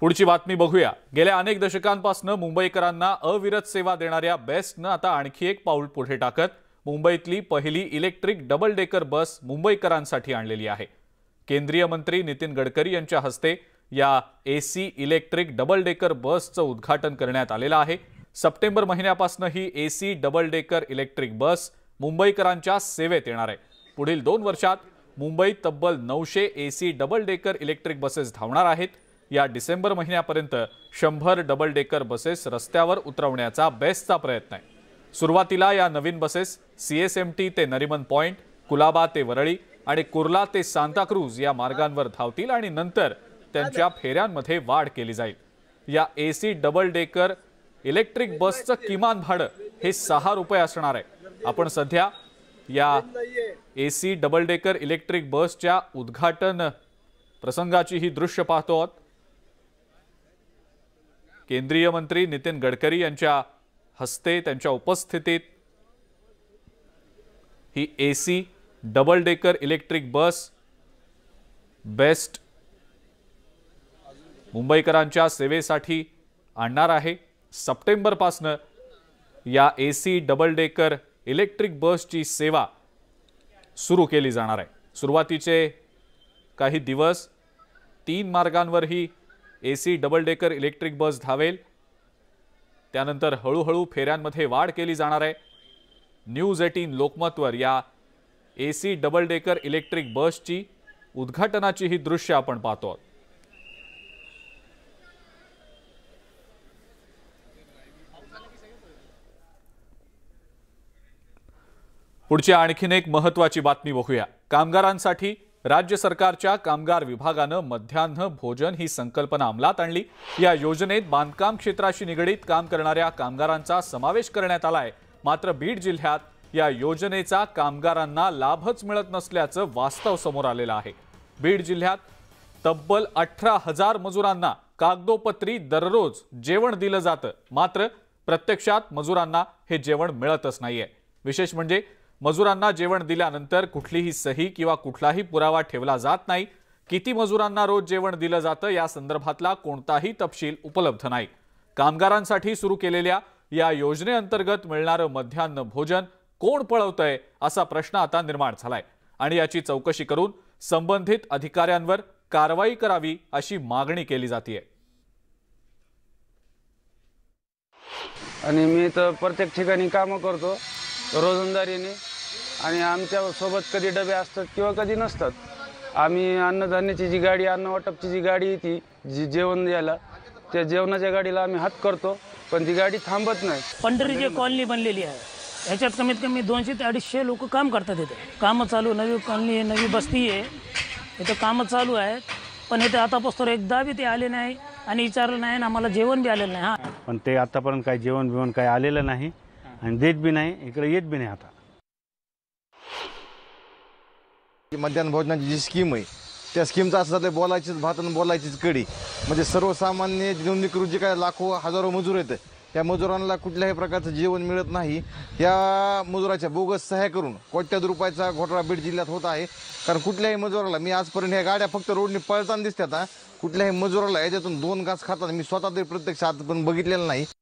पुढची बातमी बघूया गेल्या अनेक दशकांपासून मुंबईकरांना अविरत सेवा देणाऱ्या बेस्टनं आता आणखी एक पाऊल पुढे टाकत मुंबईतली पहिली इलेक्ट्रिक डबल डेकर बस मुंबईकरांसाठी आणलेली आहे केंद्रीय मंत्री नितीन गडकरी यांच्या हस्ते या एसी इलेक्ट्रिक डबल डेकर बसचं उद्घाटन करण्यात आलेलं आहे सप्टेंबर महिन्यापासून ही AC double decker electric bus मुंबईकरांच्या सेवेत येणार आहे पुढील दोन वर्षात मुंबईत तब्बल नऊशे AC double decker electric buses धावणार आहेत या डिसेंबर महिन्यापर्यंत शंभर डबल डेकर बसेस रस्त्यावर उतरवण्याचा बेस्टचा प्रयत्न आहे सुरुवातीला या नवीन buses C S M T ते नरिमन पॉईंट कुलाबा ते वरळी आणि कुर्ला ते सांताक्रूज या मार्गांवर धावतील आणि नंतर त्यांच्या फेऱ्यांमध्ये वाढ केली जाईल या A C double decker electric बसचं किमान भाडं हे सहा रुपये असणार आहे आपण सध्या या A C double decker electric बसच्या उद्घाटन प्रसंगाची ही दृश्य पाहतो आहोत केंद्रीय मंत्री नितीन गडकरी यांच्या हस्ते त्यांच्या उपस्थितीत ही A C double decker electric bus BEST मुंबईकरांच्या सेवेसाठी आणणार आहे सप्टेंबरपासनं या A C double decker electric बसची सेवा सुरू केली जाणार आहे सुरुवातीचे काही दिवस तीन मार्गांवर ही AC double decker electric bus धावेल त्यानंतर हळूहळू फेऱ्यांमध्ये वाढ केली जाणार आहे न्यूज एटीन लोकमतवर या एसी डबल डेकर इलेक्ट्रिक बसची उद्घाटनाची ही दृश्य आपण पाहतो पुढची आणखीन एक महत्वाची बातमी बघूया कामगारांसाठी राज्य सरकारच्या कामगार विभागानं मध्यान्ह भोजन ही संकल्पना अंमलात आणली या योजनेत बांधकाम क्षेत्राशी निगडीत काम करणाऱ्या कामगारांचा समावेश करण्यात आलाय मात्र बीड जिल्ह्यात या योजनेचा कामगारांना लाभच मिळत नसल्याचं वास्तव समोर आलेलं आहे बीड जिल्ह्यात तब्बल अठरा हजार मजुरांना कागदोपत्री दररोज जेवण दिलं जातं मात्र प्रत्यक्षात मजुरांना हे जेवण मिळतच नाहीये विशेष म्हणजे मजुरांना जेवण दिल्यानंतर कुठलीही सही किंवा कुठलाही पुरावा ठेवला जात नाही किती मजुरांना रोज जेवण दिलं जातं या संदर्भातला कोणताही तपशील उपलब्ध नाही कामगारांसाठी सुरू केलेल्या या योजनेअंतर्गत मिळणारं मध्यान्ह भोजन कोण पळवतंय असा प्रश्न आता निर्माण झालाय आणि याची चौकशी करून संबंधित अधिकाऱ्यांवर कारवाई करावी अशी मागणी केली जाते आणि मी तर प्रत्येक ठिकाणी कामं करतो रोजंदारीने आणि आमच्या सोबत कधी डबे असतात किंवा कधी नसतात आम्ही अन्नधान्याची जी गाडी अन्न वाटपची जी गाडी ती जी जेवण द्यायला त्या जेवणाच्या गाडीला आम्ही हात करतो पण ती गाडी थांबत नाही पंढरी जी कॉलनी बनलेली आहे ह्याच्यात कमीत कमी दोनशे ते अडीचशे लोक काम करतात इथे काम चालू नवी कॉलनी आहे नवी बस्ती आहे इथं काम चालू आहेत पण इथे आतापासून एकदा बी ते आले नाही आणि विचारलं नाही आणि आम्हाला जेवण बी आलेलं नाही हा पण ते आतापर्यंत काही जेवण बिवण काही आलेलं नाही आणि देत बी नाही इकडे येत बी नाही आता मध्यान्ह भोजनाची जी स्कीम आहे त्या स्कीमचं असं झालं बोलायचीच भातानं बोलायचीच कडी म्हणजे सर्वसामान्य नोंदणीकृत जे काय लाखो हजारो मजूर आहेत त्या मजुरांना कुठल्याही प्रकारचं जीवन मिळत नाही या मजुराच्या बोगस सहाय्य करून कोट्यात रुपयाचा घोटाळा बीड जिल्ह्यात होत आहे कारण कुठल्याही मजुराला मी आजपर्यंत ह्या गाड्या फक्त रोडने पळताना दिसतात कुठल्याही मजुराला याच्यातून दोन घास खातात मी स्वतः तरी प्रत्यक्ष आज पण बघितलेलं नाही